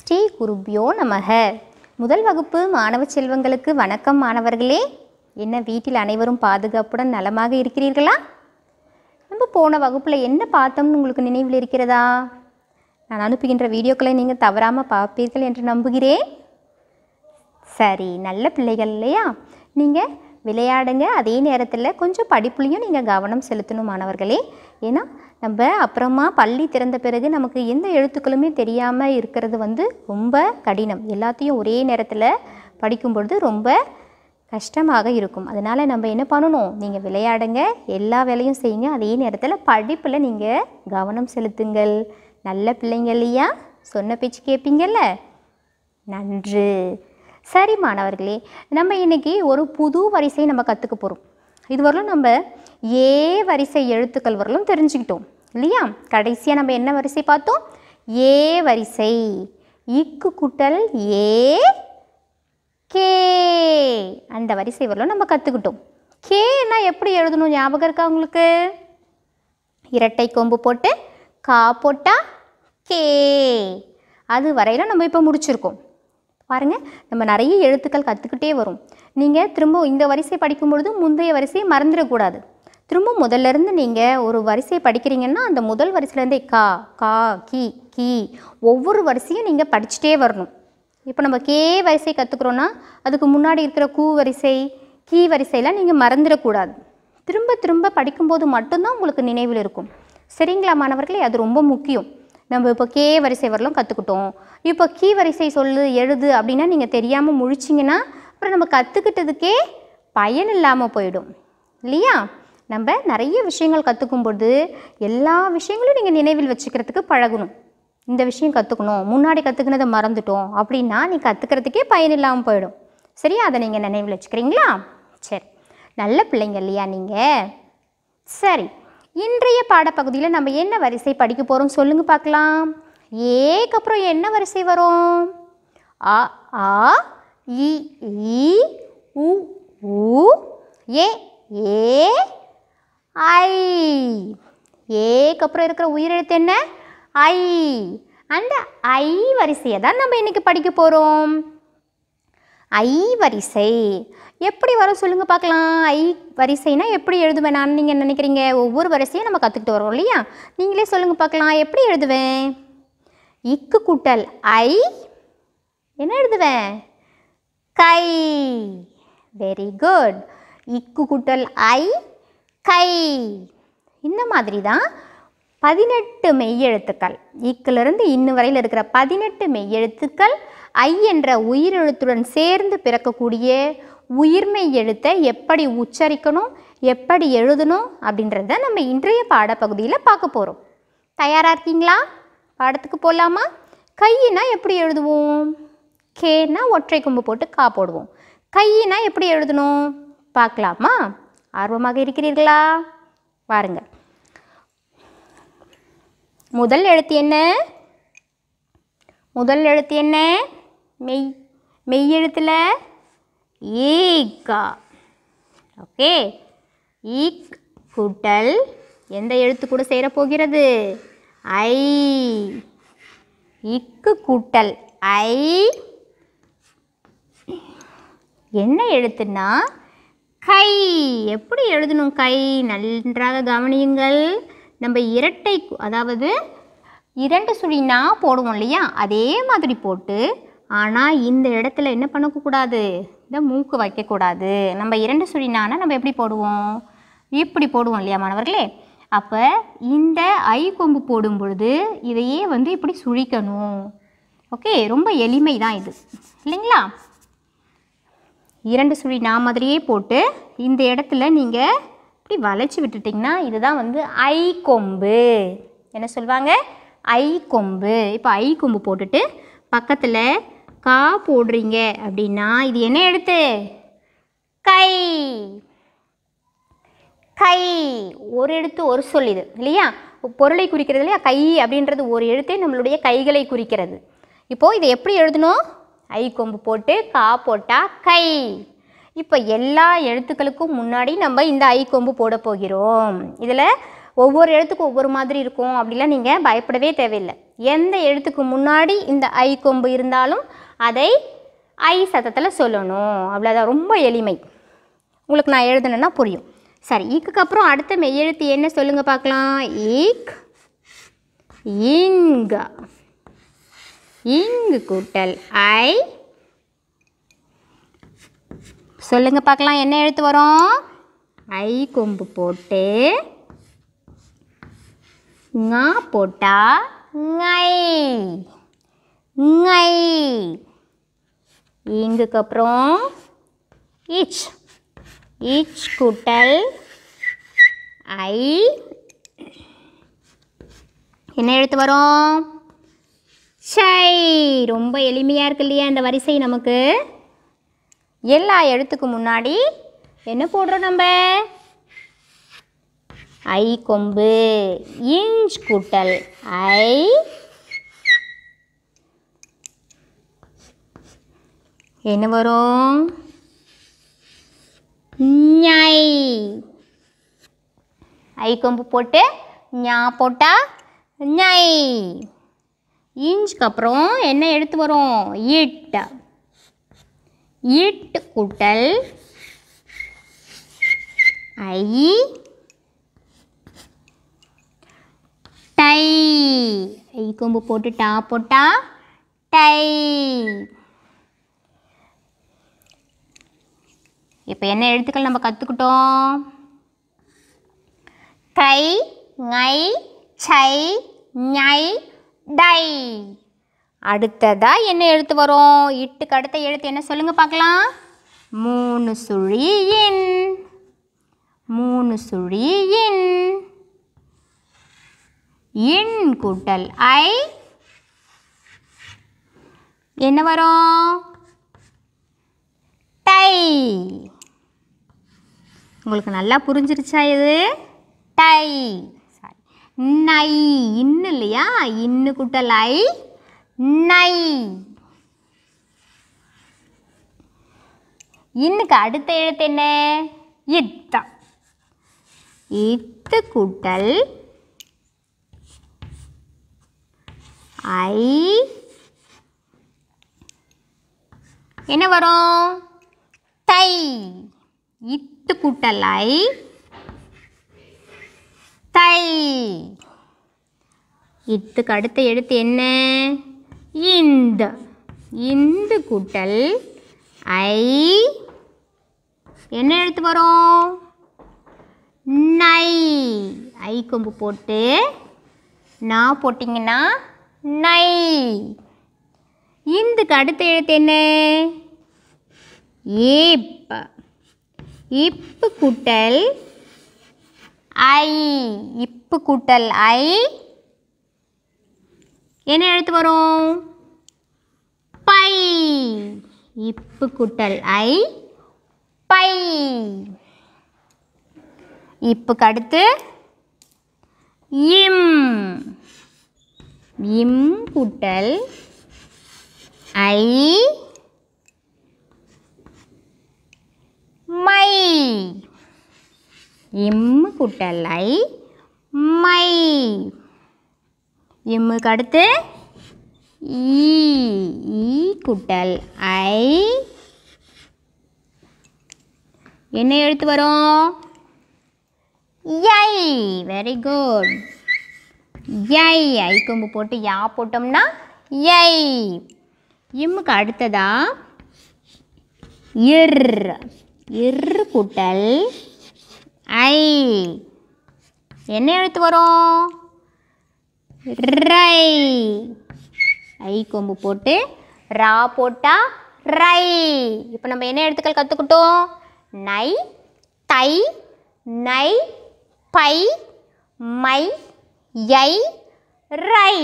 ஸ்ரீ குருப்யோ நமக முதல் வகுப்பு மாணவ செல்வங்களுக்கு வணக்கம் மாணவர்களே என்ன வீட்டில் அனைவரும் பாதுகாப்புடன் நலமாக இருக்கிறீர்களா நம்ம போன வகுப்பில் என்ன பார்த்தோம்னு உங்களுக்கு நினைவில் இருக்கிறதா நான் அனுப்புகின்ற வீடியோக்களை நீங்கள் தவறாமல் பார்ப்பீர்கள் என்று நம்புகிறேன் சரி நல்ல பிள்ளைகள் இல்லையா நீங்கள் விளையாடுங்க அதே நேரத்தில் கொஞ்சம் படிப்புலையும் நீங்கள் கவனம் செலுத்தணும் மாணவர்களே ஏன்னா நம்ம அப்புறமா பள்ளி திறந்த பிறகு நமக்கு எந்த எழுத்துக்களுமே தெரியாமல் இருக்கிறது வந்து ரொம்ப கடினம் எல்லாத்தையும் ஒரே நேரத்தில் படிக்கும் பொழுது ரொம்ப கஷ்டமாக இருக்கும் அதனால் நம்ம என்ன பண்ணணும் நீங்கள் விளையாடுங்க எல்லா வேலையும் செய்யுங்க அதே நேரத்தில் படிப்பில் நீங்கள் கவனம் செலுத்துங்கள் நல்ல பிள்ளைங்க இல்லையா சொன்ன பேச்சு கேட்பீங்கல்ல நன்று சரி மாணவர்களே நம்ம இன்றைக்கி ஒரு புது வரிசையை நம்ம கற்றுக்க போகிறோம் இதுவரையிலும் நம்ம ஏ வரிசை எழுத்துக்கள் வரலும் தெரிஞ்சுக்கிட்டோம் இல்லையா கடைசியாக நம்ம என்ன வரிசை பார்த்தோம் ஏ வரிசை இக்கு கூட்டல் ஏ கே அந்த வரிசை வரலும் நம்ம கற்றுக்கிட்டோம் கேன்னா எப்படி எழுதணும் ஞாபகம் இருக்கா உங்களுக்கு இரட்டை கொம்பு போட்டு கா போட்டால் கே அது வரையில நம்ம இப்போ முடிச்சிருக்கோம் பாருங்கள் நம்ம நிறைய எழுத்துக்கள் கற்றுக்கிட்டே வரும் நீங்கள் திரும்ப இந்த வரிசை படிக்கும் பொழுது முந்தைய வரிசையை மறந்துடக்கூடாது திரும்ப இருந்து நீங்கள் ஒரு வரிசையை படிக்கிறீங்கன்னா அந்த முதல் வரிசையிலேருந்தே கா கா கி கி ஒவ்வொரு வரிசையும் நீங்கள் படிச்சுட்டே வரணும் இப்போ நம்ம கே வரிசை கற்றுக்குறோன்னா அதுக்கு முன்னாடி இருக்கிற கூ வரிசை கீ வரிசையெல்லாம் நீங்கள் மறந்துடக்கூடாது திரும்ப திரும்ப படிக்கும்போது மட்டும்தான் உங்களுக்கு நினைவில் இருக்கும் சரிங்களா மாணவர்களே அது ரொம்ப முக்கியம் நம்ம இப்போ கே வரிசை வரலாம் கற்றுக்கிட்டோம் இப்போ கீ வரிசை சொல்லு எழுது அப்படின்னா நீங்கள் தெரியாமல் முழிச்சிங்கன்னா அப்புறம் நம்ம கற்றுக்கிட்டதுக்கே பயன் இல்லாமல் போயிடும் இல்லையா நம்ம நிறைய விஷயங்கள் கற்றுக்கும் பொழுது எல்லா விஷயங்களும் நீங்கள் நினைவில் வச்சுக்கிறதுக்கு பழகணும் இந்த விஷயம் கற்றுக்கணும் முன்னாடி கற்றுக்கினதை மறந்துட்டோம் அப்படின்னா நீ கற்றுக்கிறதுக்கே பயன் இல்லாமல் போயிடும் சரியா அதை நீங்கள் நினைவில் வச்சுக்கிறீங்களா சரி நல்ல பிள்ளைங்க இல்லையா நீங்கள் சரி இன்றைய பாடப்பகுதியில் நம்ம என்ன வரிசை படிக்க போகிறோம் சொல்லுங்கள் பார்க்கலாம் ஏக்கு அப்புறம் என்ன வரிசை வரும் அ ஆ இ உ ஏ ஏ ஐ ஏக்கு அப்புறம் இருக்கிற உயிரெழுத்து என்ன ஐ அந்த ஐ வரிசையை தான் நம்ம இன்றைக்கி படிக்க போகிறோம் ஐ வரிசை எப்படி வரும் சொல்லுங்க பார்க்கலாம் ஐ வரிசைனா எப்படி எழுதுவேன் நான் நீங்கள் நினைக்கிறீங்க ஒவ்வொரு வரிசையும் நம்ம கற்றுக்கிட்டு வரோம் இல்லையா நீங்களே சொல்லுங்க பார்க்கலாம் எப்படி எழுதுவேன் இக்கு கூட்டல் ஐ என்ன எழுதுவேன் கை வெரி குட் இக்கு கூட்டல் ஐ கை இந்த மாதிரி தான் பதினெட்டு மெய்யெழுத்துக்கள் ஈக்கிலிருந்து இன்னும் வரையில் இருக்கிற பதினெட்டு மெய்யெழுத்துக்கள் ஐ என்ற உயிரெழுத்துடன் சேர்ந்து பிறக்கக்கூடிய உயிர்மை எழுத்தை எப்படி உச்சரிக்கணும் எப்படி எழுதணும் அப்படின்றத நம்ம இன்றைய பாடப்பகுதியில் பார்க்க போகிறோம் தயாராக இருக்கீங்களா பாடத்துக்கு போகலாமா கையினா எப்படி எழுதுவோம் கேனா ஒற்றை கொம்பு போட்டு கா போடுவோம் கையினா எப்படி எழுதணும் பார்க்கலாமா ஆர்வமாக இருக்கிறீர்களா பாருங்கள் முதல் எழுத்து என்ன முதல் எழுத்து என்ன மெய் மெய் எழுத்தில் ஈக்கா ஓகே ஈக் கூட்டல் எந்த எழுத்து கூட சேரப்போகிறது ஐ இக்கு கூட்டல் ஐ என்ன எழுத்துன்னா கை எப்படி எழுதணும் கை நன்றாக கவனியுங்கள் நம்ம இரட்டை அதாவது இரண்டு சுழினா போடுவோம் இல்லையா அதே மாதிரி போட்டு ஆனால் இந்த இடத்துல என்ன பண்ணக்கூடாது இந்த மூக்கு வைக்கக்கூடாது நம்ம இரண்டு சுழினானா நம்ம எப்படி போடுவோம் இப்படி போடுவோம் இல்லையா மாணவர்களே அப்போ இந்த ஐ கொம்பு போடும் பொழுது இதையே வந்து இப்படி சுழிக்கணும் ஓகே ரொம்ப எளிமை தான் இது இல்லைங்களா இரண்டு சுழி நான் மாதிரியே போட்டு இந்த இடத்துல நீங்கள் இப்படி வளைச்சி விட்டுட்டிங்கன்னா இதுதான் வந்து ஐ கொம்பு என்ன சொல்லுவாங்க ஐ கொம்பு இப்போ ஐ கொம்பு போட்டுட்டு பக்கத்தில் கா போடுறீங்க அப்படின்னா இது என்ன எடுத்து கை கை ஒரு எழுத்து ஒரு சொல் இது இல்லையா பொருளை குறிக்கிறது இல்லையா கை அப்படின்றது ஒரு எழுத்தே நம்மளுடைய கைகளை குறிக்கிறது இப்போது இதை எப்படி எழுதணும் ஐ கொம்பு போட்டு கா போட்டால் கை இப்போ எல்லா எழுத்துக்களுக்கும் முன்னாடி நம்ம இந்த ஐ கொம்பு போட போகிறோம் இதில் ஒவ்வொரு எழுத்துக்கும் ஒவ்வொரு மாதிரி இருக்கும் அப்படிலாம் நீங்கள் பயப்படவே தேவையில்லை எந்த எழுத்துக்கு முன்னாடி இந்த ஐ கொம்பு இருந்தாலும் அதை ஐ சத்தத்தில் சொல்லணும் அவ்வளோதான் ரொம்ப எளிமை உங்களுக்கு நான் எழுதுனேன்னா புரியும் சரி ஈக்கு அப்புறம் அடுத்த மெய்யெழுத்து என்ன சொல்லுங்கள் பார்க்கலாம் ஈக் இங்கா இங்கு கூட்டல் ஐ சொல்லுங்கள் பார்க்கலாம் என்ன எழுத்து வரும் ஐ கொம்பு போட்டு ஙா போட்டா ஞை ஐ இங்குக்கு அப்புறம் இச் இச் கூட்டல் ஐ என்ன எழுத்து வரும் ஷை ரொம்ப எளிமையாக இருக்கு இல்லையா இந்த வரிசை நமக்கு எல்லா எழுத்துக்கு முன்னாடி என்ன போடுறோம் நம்ம ஐ கொம்பு இஞ்ச் கூட்டல் ஐ என்ன வரும் ஞாய் ஐ கொம்பு போட்டு ஞா போட்டா ஞாய் இஞ்சுக்கு அப்புறம் என்ன எடுத்து வரும் இட் இட் கூட்டல் ஐ டை ஐ கொம்பு போட்டு டா போட்டா டை இப்போ என்ன எழுத்துக்கள் நம்ம கற்றுக்கிட்டோம் கை ஞை சை ஞை டை அடுத்ததாக என்ன எழுத்து வரும் இட்டுக்கு அடுத்த எழுத்து என்ன சொல்லுங்கள் பார்க்கலாம் மூணு சுழியின் மூணு சுழியின் இன் கூட்டல் ஐ என்ன வரும் டை உங்களுக்கு நல்லா புரிஞ்சிருச்சா இது டை நை இன்னு இல்லையா இன்னு குட்டலை நை இன்னுக்கு அடுத்த எழுத்து என்ன இத்தம் இத்து கூட்டல் ஐ என்ன வரும் தை இத்து கூட்டல் ஐ இத்துக்கு அடுத்த எழுத்து என்ன இந்த இந்து கூட்டல் ஐ என்ன எழுத்து வரும் நை ஐ கொம்பு போட்டு நான் போட்டிங்கன்னா நை இந்துக்கு அடுத்த எழுத்து என்ன ஏப்ப இப்பு கூட்டல் ஐ இப்பு கூட்டல் ஐ என்ன எழுத்து வரும் பை இப்பு கூட்டல் ஐ பை இப்புக்கு அடுத்து இம் இம் கூட்டல் ஐ மை இம் குட்டலை மை இம்முக்கு அடுத்து ஈ ஈ குட்டல் ஐ என்ன எழுத்து வரும் யை வெரி குட் யை ஐ கொம்பு போட்டு யா போட்டோம்னா யை இம்முக்கு அடுத்ததா எர் எர் குட்டல் ஐ என்ன எழுத்து வரும் ரை ஐ கொம்பு போட்டு ரா போட்டா ரை இப்போ நம்ம என்ன எழுத்துக்கள் கற்றுக்கிட்டோம் நை தை நை பை மை யை ரை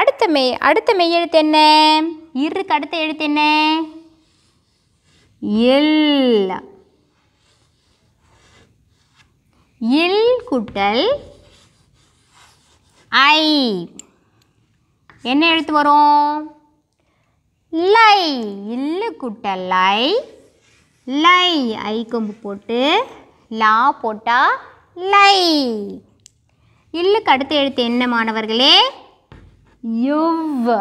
அடுத்த மெய் அடுத்த மெய் எழுத்து என்ன இருக்கு அடுத்த எழுத்து என்ன எல் இல் குட்டல் ஐ என்ன எழுத்து வரும் லை இல்லு குட்டல் லை லை ஐ கொம்பு போட்டு லா போட்டா லை இல்லுக்கு அடுத்த எழுத்து என்ன மாணவர்களே யுவ்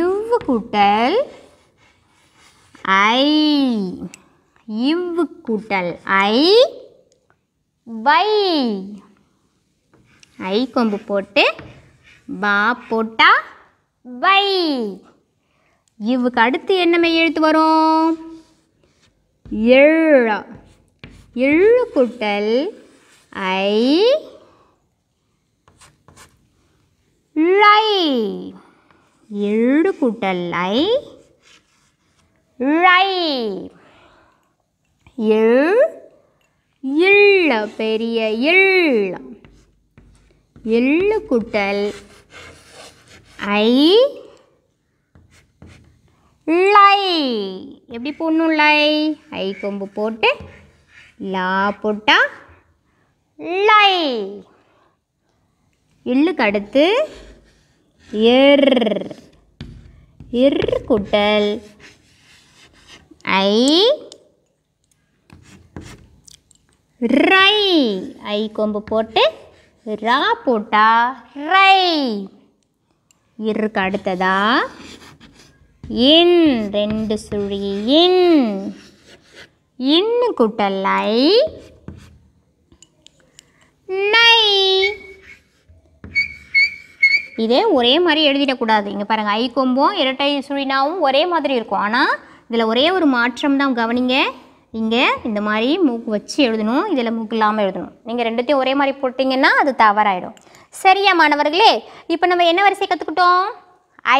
இவ் கூட்டல் ஐ இவ் கூட்டல் ஐ வை ஐ கொம்பு போட்டு பா போட்டா வை இவுக்கு அடுத்து என்ன மெய் எழுத்து வரும் எழா எழு குட்டல் ஐ லை எழு குட்டல் ஐ லை எழு இல்ல பெரிய இல்ல எள்ளு குட்டல் ஐ லை எப்படி போடணும் லை ஐ கொம்பு போட்டு லா போட்டா லை எள்ளுக்கு அடுத்து எர் எர் குட்டல் ஐ ரை ஐ கொம்பு போட்டு ரா போட்டா ரை இருக்கு அடுத்ததா இன் ரெண்டு சுழி இன் இன்னு குட்டல்லை நை இதே ஒரே மாதிரி எழுதிடக்கூடாது இங்கே பாருங்கள் ஐ கொம்பும் இரட்டை சுழினாவும் ஒரே மாதிரி இருக்கும் ஆனால் இதில் ஒரே ஒரு மாற்றம் தான் கவனிங்க இங்கே இந்த மாதிரி மூக்கு வச்சு எழுதணும் இதில் மூக்கு இல்லாமல் எழுதணும் நீங்கள் ரெண்டுத்தையும் ஒரே மாதிரி போட்டிங்கன்னா அது தவறாயிடும் சரியா மாணவர்களே இப்போ நம்ம என்ன வரிசை கற்றுக்கிட்டோம்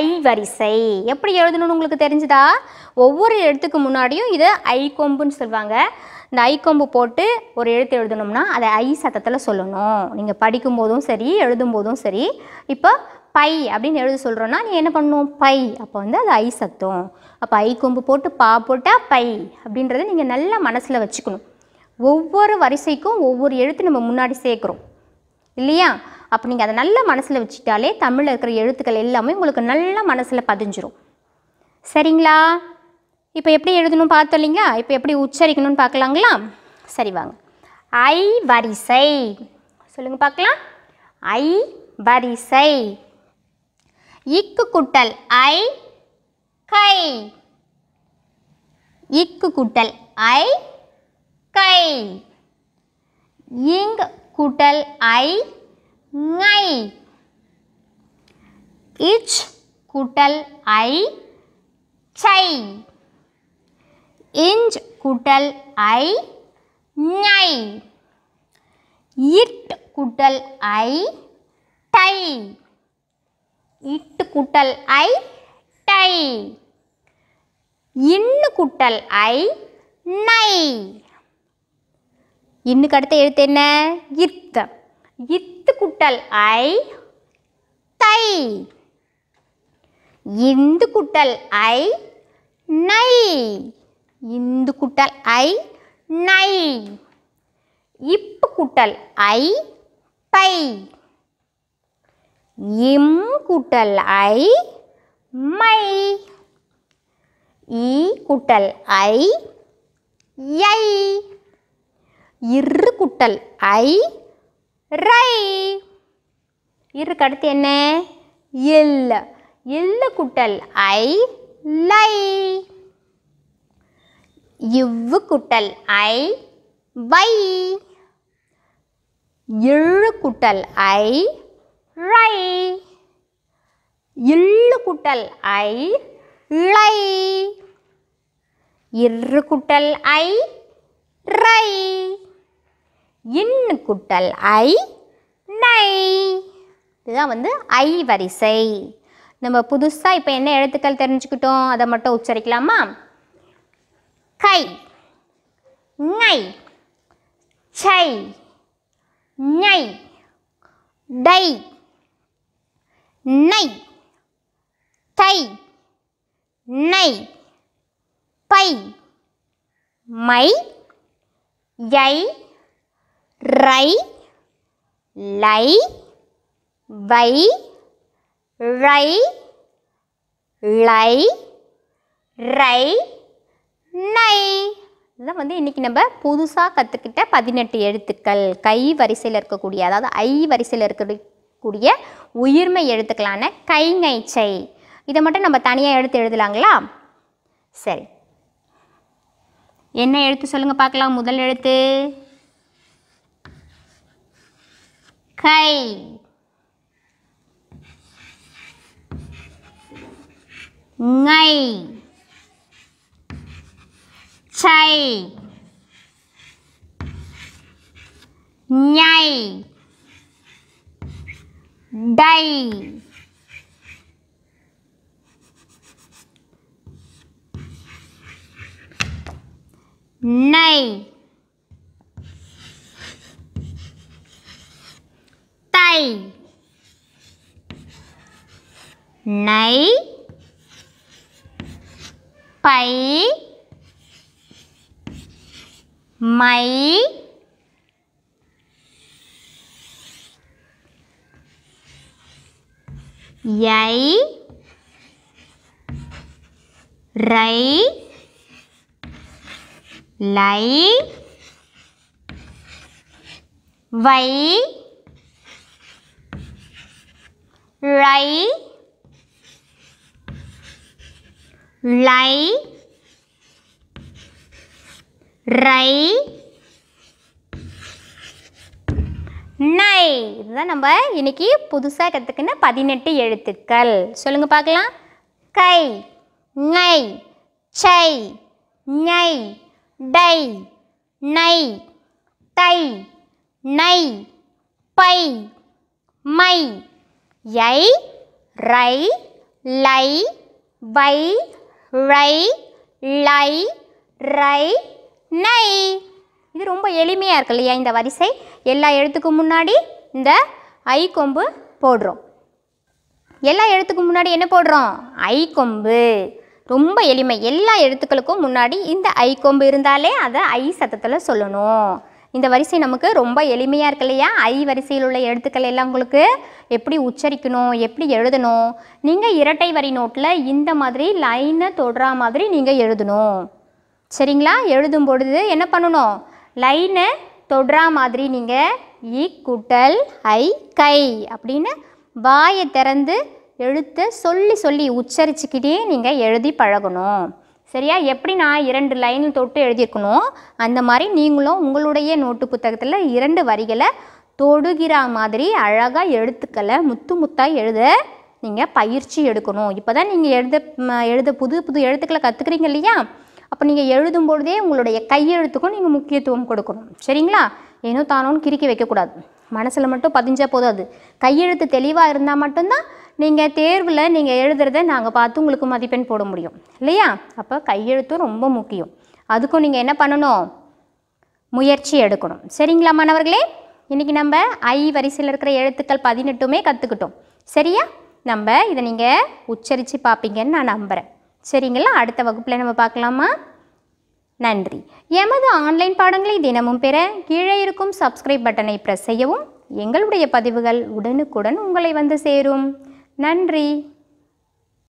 ஐ வரிசை எப்படி எழுதணும்னு உங்களுக்கு தெரிஞ்சுதா ஒவ்வொரு எழுத்துக்கு முன்னாடியும் இதை ஐ கொம்புன்னு சொல்லுவாங்க இந்த ஐ கொம்பு போட்டு ஒரு எழுத்து எழுதணும்னா அதை ஐ சத்தத்தில் சொல்லணும் நீங்கள் படிக்கும்போதும் சரி எழுதும்போதும் சரி இப்போ பை அப்படின்னு எழுத சொல்கிறோன்னா நீ என்ன பண்ணும் பை அப்போ வந்து அது ஐ சத்தம் அப்போ ஐ கொம்பு போட்டு பா போட்டால் பை அப்படின்றத நீங்கள் நல்லா மனசில் வச்சுக்கணும் ஒவ்வொரு வரிசைக்கும் ஒவ்வொரு எழுத்து நம்ம முன்னாடி சேர்க்குறோம் இல்லையா அப்போ நீங்கள் அதை நல்லா மனசில் வச்சுட்டாலே தமிழில் இருக்கிற எழுத்துக்கள் எல்லாமே உங்களுக்கு நல்லா மனசில் பதிஞ்சிரும் சரிங்களா இப்போ எப்படி எழுதணும் பார்த்தோம் இல்லைங்களா இப்போ எப்படி உச்சரிக்கணும்னு பார்க்கலாங்களா சரி வாங்க ஐ வரிசை சொல்லுங்கள் பார்க்கலாம் ஐ வரிசை இக்கு குட்டல் ஐ கை இக்கு குட்டல் ஐ கை இங் கூட்டல் ஐ ngை இச் கூட்டல் ஐ சை இஞ்ச் கூட்டல் ஐ ஞை இட் கூட்டல் ஐ டை இட்டு குட்டல் ஐ டை இன்னு குட்டல் ஐ நை இன்னுக்கு அடுத்த எழுத்து என்ன இத்து இத்து குட்டல் ஐ தை இந்து குட்டல் ஐ நை இந்து குட்டல் ஐ நை இப்பு குட்டல் ஐ பை இம் குட்டல் ஐ மை இ குட்டல் ஐ யை இரு குட்டல் ஐ ரை இரு கடுத்து என்ன இல் இல் குட்டல் ஐ லை இவ்வு குட்டல் ஐ வை இழு குட்டல் ஐ ரை இல்லு குட்டல் ஐ லை இரு குட்டல் ஐ ரை இன்னு குட்டல் ஐ நை இதுதான் வந்து ஐ வரிசை நம்ம புதுசாக இப்போ என்ன எழுத்துக்கள் தெரிஞ்சுக்கிட்டோம் அதை மட்டும் உச்சரிக்கலாமா கை ஞை சை ஞை டை நை தை நை பை மை யை ரை லை வை ரை லை ரை நை இதுதான் வந்து இன்றைக்கி நம்ம புதுசாக கற்றுக்கிட்ட பதினெட்டு எழுத்துக்கள் கை வரிசையில் இருக்கக்கூடிய அதாவது ஐ வரிசையில் இருக்கக்கூடிய கூடிய உயிர்மை எழுத்துக்களான கைங்கைச்சை இதை மட்டும் நம்ம தனியாக எடுத்து எழுதலாங்களா சரி என்ன எழுத்து சொல்லுங்கள் பார்க்கலாம் முதல் எழுத்து கை ங்கை சை ஞை đây nay tay nấy bảy máy யை ரை லை வை ரை லை ரை நை இதுதான் நம்ம இன்றைக்கி புதுசாக கற்றுக்கின பதினெட்டு எழுத்துக்கள் சொல்லுங்கள் பார்க்கலாம் கை நை சை நை டை நை தை நை பை மை யை ரை லை வை ரை லை ரை நை இது ரொம்ப எளிமையாக இருக்கு இல்லையா இந்த வரிசை எல்லா எழுத்துக்கும் முன்னாடி இந்த ஐ கொம்பு போடுறோம் எல்லா எழுத்துக்கும் முன்னாடி என்ன போடுறோம் ஐ கொம்பு ரொம்ப எளிமை எல்லா எழுத்துக்களுக்கும் முன்னாடி இந்த ஐ கொம்பு இருந்தாலே அதை ஐ சத்தத்தில் சொல்லணும் இந்த வரிசை நமக்கு ரொம்ப எளிமையாக இருக்கு இல்லையா ஐ வரிசையில் உள்ள எழுத்துக்கள் எல்லாம் உங்களுக்கு எப்படி உச்சரிக்கணும் எப்படி எழுதணும் நீங்கள் இரட்டை வரி நோட்டில் இந்த மாதிரி லைனை தொடுற மாதிரி நீங்கள் எழுதணும் சரிங்களா எழுதும் பொழுது என்ன பண்ணணும் லைனை தொடுறா மாதிரி நீங்கள் இ குட்டல் ஐ கை அப்படின்னு வாயை திறந்து எழுத்தை சொல்லி சொல்லி உச்சரிச்சுக்கிட்டே நீங்கள் எழுதி பழகணும் சரியா எப்படி நான் இரண்டு லைன் தொட்டு எழுதியிருக்கணும் அந்த மாதிரி நீங்களும் உங்களுடைய நோட்டு புத்தகத்தில் இரண்டு வரிகளை தொடுகிறா மாதிரி அழகாக எழுத்துக்களை முத்து முத்தாக எழுத நீங்கள் பயிற்சி எடுக்கணும் இப்போ தான் நீங்கள் எழுத எழுத புது புது எழுத்துக்களை கற்றுக்குறீங்க இல்லையா அப்போ நீங்கள் எழுதும் பொழுதே உங்களுடைய கையெழுத்துக்கும் நீங்கள் முக்கியத்துவம் கொடுக்கணும் சரிங்களா ஏனோ தானோன்னு கிறுக்கி வைக்கக்கூடாது மனசில் மட்டும் பதிஞ்சால் போதும் அது கையெழுத்து தெளிவாக இருந்தால் மட்டும்தான் நீங்கள் தேர்வில் நீங்கள் எழுதுறத நாங்கள் பார்த்து உங்களுக்கு மதிப்பெண் போட முடியும் இல்லையா அப்போ கையெழுத்தும் ரொம்ப முக்கியம் அதுக்கும் நீங்கள் என்ன பண்ணணும் முயற்சி எடுக்கணும் சரிங்களா மாணவர்களே இன்றைக்கி நம்ம ஐ வரிசையில் இருக்கிற எழுத்துக்கள் பதினெட்டுமே கற்றுக்கிட்டோம் சரியா நம்ம இதை நீங்கள் உச்சரித்து பார்ப்பீங்கன்னு நான் நம்புகிறேன் சரிங்களா அடுத்த வகுப்பில் நம்ம பார்க்கலாமா நன்றி எமது ஆன்லைன் பாடங்களை தினமும் பெற கீழே இருக்கும் சப்ஸ்கிரைப் பட்டனை ப்ரெஸ் செய்யவும் எங்களுடைய பதிவுகள் உடனுக்குடன் உங்களை வந்து சேரும் நன்றி